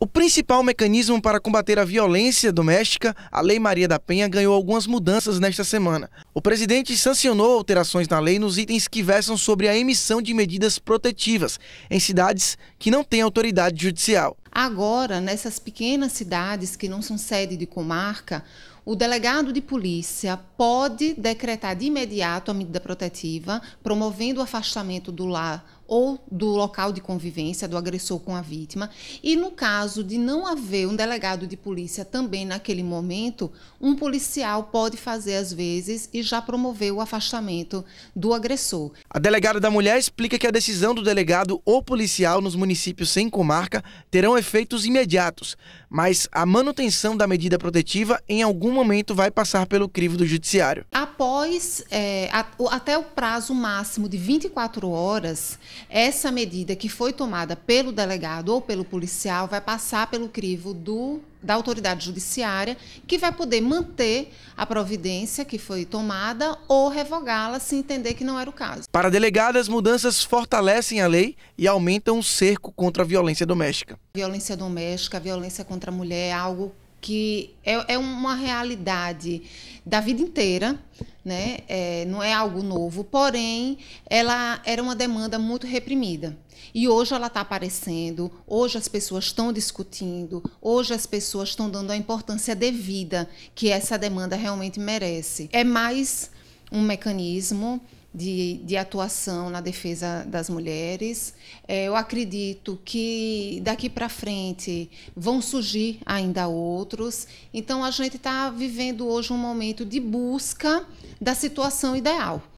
O principal mecanismo para combater a violência doméstica, a Lei Maria da Penha, ganhou algumas mudanças nesta semana. O presidente sancionou alterações na lei nos itens que versam sobre a emissão de medidas protetivas em cidades que não têm autoridade judicial. Agora, nessas pequenas cidades que não são sede de comarca, o delegado de polícia pode decretar de imediato a medida protetiva, promovendo o afastamento do lar ou do local de convivência do agressor com a vítima. E no caso de não haver um delegado de polícia também naquele momento, um policial pode fazer às vezes e já promover o afastamento do agressor. A delegada da mulher explica que a decisão do delegado ou policial nos municípios sem comarca terão efeitos imediatos, mas a manutenção da medida protetiva em algum momento vai passar pelo crivo do judiciário. Após é, até o prazo máximo de 24 horas, essa medida que foi tomada pelo delegado ou pelo policial vai passar pelo crivo do da autoridade judiciária, que vai poder manter a providência que foi tomada ou revogá-la se entender que não era o caso. Para as mudanças fortalecem a lei e aumentam o cerco contra a violência doméstica. Violência doméstica, violência contra a mulher é algo que é, é uma realidade da vida inteira, né? É, não é algo novo, porém ela era uma demanda muito reprimida. E hoje ela está aparecendo, hoje as pessoas estão discutindo, hoje as pessoas estão dando a importância devida que essa demanda realmente merece. É mais um mecanismo de, de atuação na defesa das mulheres. É, eu acredito que daqui para frente vão surgir ainda outros. Então, a gente está vivendo hoje um momento de busca da situação ideal.